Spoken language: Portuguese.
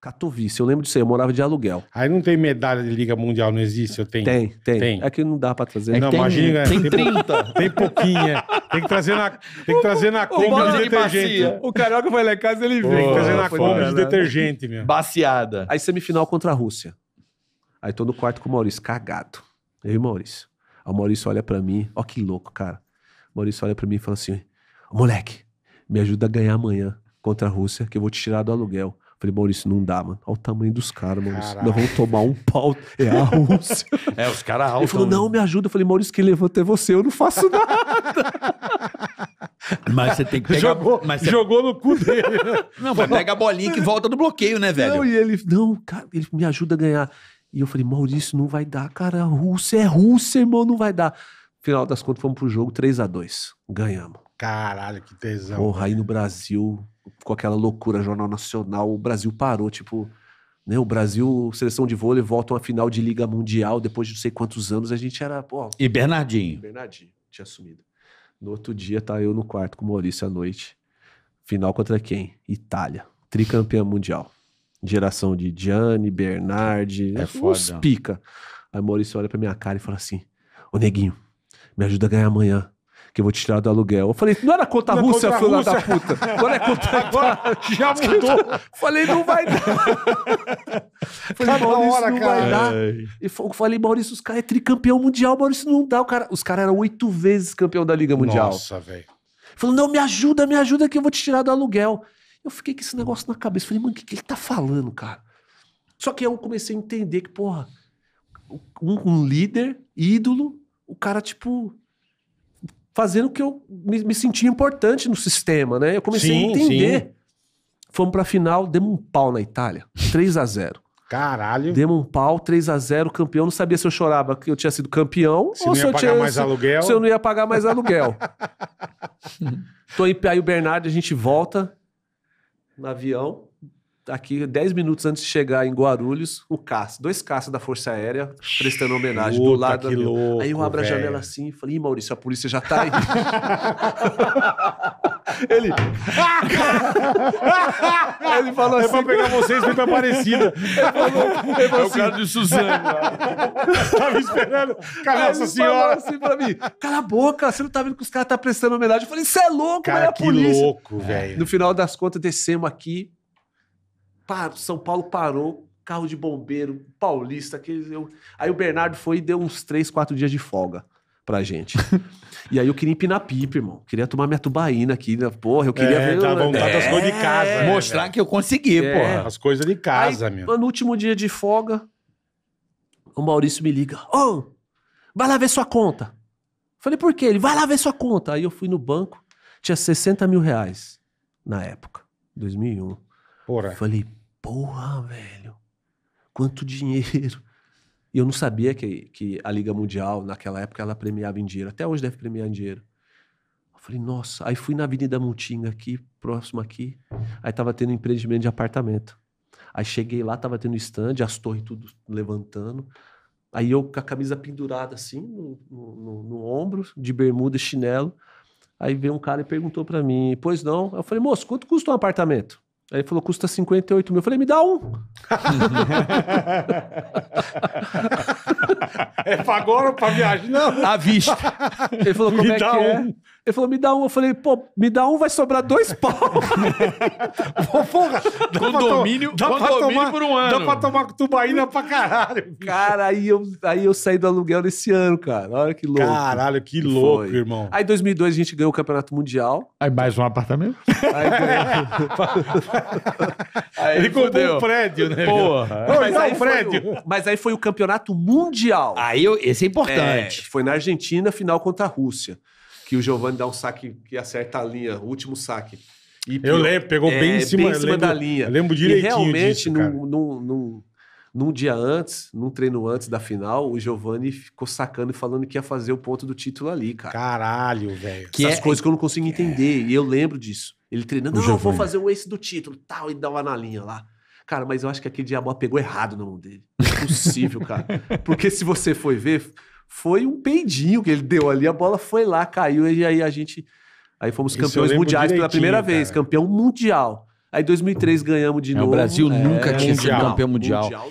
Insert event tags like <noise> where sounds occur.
Katowice, eu lembro disso aí, eu morava de aluguel. Aí não tem medalha de Liga Mundial, não existe? Eu tenho. Tem, tem. tem. É que não dá pra trazer. É não, tem, imagina. Tem, tem 30. Tem pouquinha. É. Tem que trazer na, tem que trazer na Kombi de, de detergente. Bacia. O Carioca vai lá em casa ele vem. Tem que trazer na Kombi de detergente, meu. Baciada. Aí semifinal contra a Rússia. Aí tô no quarto com o Maurício, cagado. Eu e o Maurício. Aí o Maurício olha pra mim, ó que louco, cara. O Maurício olha pra mim e fala assim, moleque, me ajuda a ganhar amanhã contra a Rússia, que eu vou te tirar do aluguel. Falei, Maurício, não dá, mano. Olha o tamanho dos caras, Maurício. Caraca. Nós vamos tomar um pau. É a Rússia. <laughs> é, os caras altos. Ele falou, não, né? me ajuda. Eu falei, Maurício, quem levanta é você, eu não faço nada. <laughs> Mas você tem que pegar. Jogou, mas você... jogou no cu dele. <laughs> Não, mas pega a bolinha que volta do bloqueio, né, velho? Não, e ele, não, cara, ele me ajuda a ganhar. E eu falei, Maurício, não vai dar, cara. A Rússia é Rússia, irmão, não vai dar. Final das contas, fomos pro jogo 3 a 2 Ganhamos. Caralho, que tesão. Porra, aí no Brasil, com aquela loucura, Jornal Nacional, o Brasil parou, tipo. Né, o Brasil, seleção de vôlei, volta uma final de Liga Mundial depois de não sei quantos anos. A gente era. Pô, e Bernardinho. Bernardinho, tinha sumido. No outro dia, tá eu no quarto com o Maurício à noite. Final contra quem? Itália. Tricampeã mundial. Geração de Gianni, Bernardi. É foda. pica. Aí o Maurício olha pra minha cara e fala assim: Ô neguinho, me ajuda a ganhar amanhã que eu vou te tirar do aluguel. Eu falei, não era conta não é russa, é filho da puta. Agora é conta. <laughs> Agora já mudou. falei, não vai dar. <laughs> falei, Maurício, hora, não cara. vai dar. E falei, Maurício, os caras é tricampeão mundial, Maurício não dá. O cara, os caras eram oito vezes campeão da Liga Mundial. Nossa, velho. Falou, não, me ajuda, me ajuda que eu vou te tirar do aluguel. Eu fiquei com esse negócio na cabeça. Falei, mano, o que, que ele tá falando, cara? Só que eu comecei a entender que, porra, um, um líder, ídolo, o cara, tipo, fazendo que eu me, me sentia importante no sistema, né? Eu comecei sim, a entender. Sim. Fomos pra final, demos um pau na Itália. 3 a 0 Caralho. Demos um pau, 3 a 0 campeão. Não sabia se eu chorava que eu tinha sido campeão se ou se eu tinha. se eu não ia pagar mais aluguel. <laughs> Tô aí aí o Bernardo, a gente volta no avião aqui 10 minutos antes de chegar em Guarulhos, o caça, dois caças da Força Aérea prestando homenagem do lado. Que louco, aí eu abro véio. a janela assim e falei, Ih, Maurício, a polícia já tá aí. <laughs> Ele. Ah! ele falou assim. É pra assim. pegar vocês, vem pra Aparecida. ele falou, ele falou é assim, o cara de Suzano. <laughs> tava esperando. Cara, nossa senhora. assim pra mim: cala a boca, você não tá vendo que os caras tá prestando homenagem? Eu falei, você é louco, cara, É a que louco, é. velho. No final das contas, descemos aqui Par... São Paulo parou, carro de bombeiro, paulista. eu... Aí o Bernardo foi e deu uns três, quatro dias de folga pra gente. <laughs> e aí eu queria empinar pipa, irmão. Queria tomar minha tubaína aqui, né? Porra, eu queria é, ver... Tá vontade tá as é. coisas de casa. É, mostrar que eu consegui, é. porra. As coisas de casa, aí, meu. No último dia de folga, o Maurício me liga. Ô, oh, vai lá ver sua conta. Falei, por quê? Ele, vai lá ver sua conta. Aí eu fui no banco, tinha 60 mil reais na época, 2001. Porra. Falei, porra, velho, quanto dinheiro. E eu não sabia que, que a Liga Mundial, naquela época, ela premiava em dinheiro. Até hoje deve premiar em dinheiro. Eu falei, nossa. Aí fui na Avenida Mutinga aqui, próximo aqui. Aí tava tendo empreendimento de apartamento. Aí cheguei lá, tava tendo stand, as torres tudo levantando. Aí eu com a camisa pendurada assim, no, no, no ombro, de bermuda e chinelo. Aí veio um cara e perguntou para mim, pois não? Eu falei, moço, quanto custa um apartamento? Aí ele falou, custa 58 mil. Eu falei, me dá um. <laughs> é agora ou pra viagem? Não. À vista. Ele falou, me como é que é? um. é? Ele falou, me dá um. Eu falei, pô, me dá um, vai sobrar dois pau. <laughs> Porra, condomínio, dá condomínio tomar, por um ano. Dá pra tomar tubaína pra caralho. Cara, aí eu, aí eu saí do aluguel nesse ano, cara. Olha que louco. Caralho, que, que louco, foi. irmão. Aí em 2002 a gente ganhou o Campeonato Mundial. Aí mais um apartamento. Aí, ganhou... <laughs> aí Ele comprou um prédio, né? Porra. Não, mas, não, aí um prédio. mas aí foi o Campeonato Mundial. Aí eu, esse é importante. É, foi na Argentina, final contra a Rússia que o Giovanni dá um saque que acerta a linha, o último saque. E, eu lembro, pegou é, bem em é, cima, bem em cima lembro, da linha. Eu lembro direitinho. E realmente, disso, num, num, num, num, dia antes, num treino antes da final, o Giovanni ficou sacando e falando que ia fazer o ponto do título ali, cara. Caralho, velho. Que Essas é, coisas que eu não consigo é. entender. É. E eu lembro disso. Ele treinando, não, vou fazer o ace do título, tal, e dava na linha lá. Cara, mas eu acho que aquele diabo pegou errado na mão dele. Impossível, cara. <laughs> Porque se você foi ver, foi um peidinho que ele deu ali, a bola foi lá, caiu, e aí a gente. Aí fomos campeões mundiais pela primeira cara. vez, campeão mundial. Aí 2003 ganhamos de é, novo. O Brasil é, nunca tinha sido campeão mundial. mundial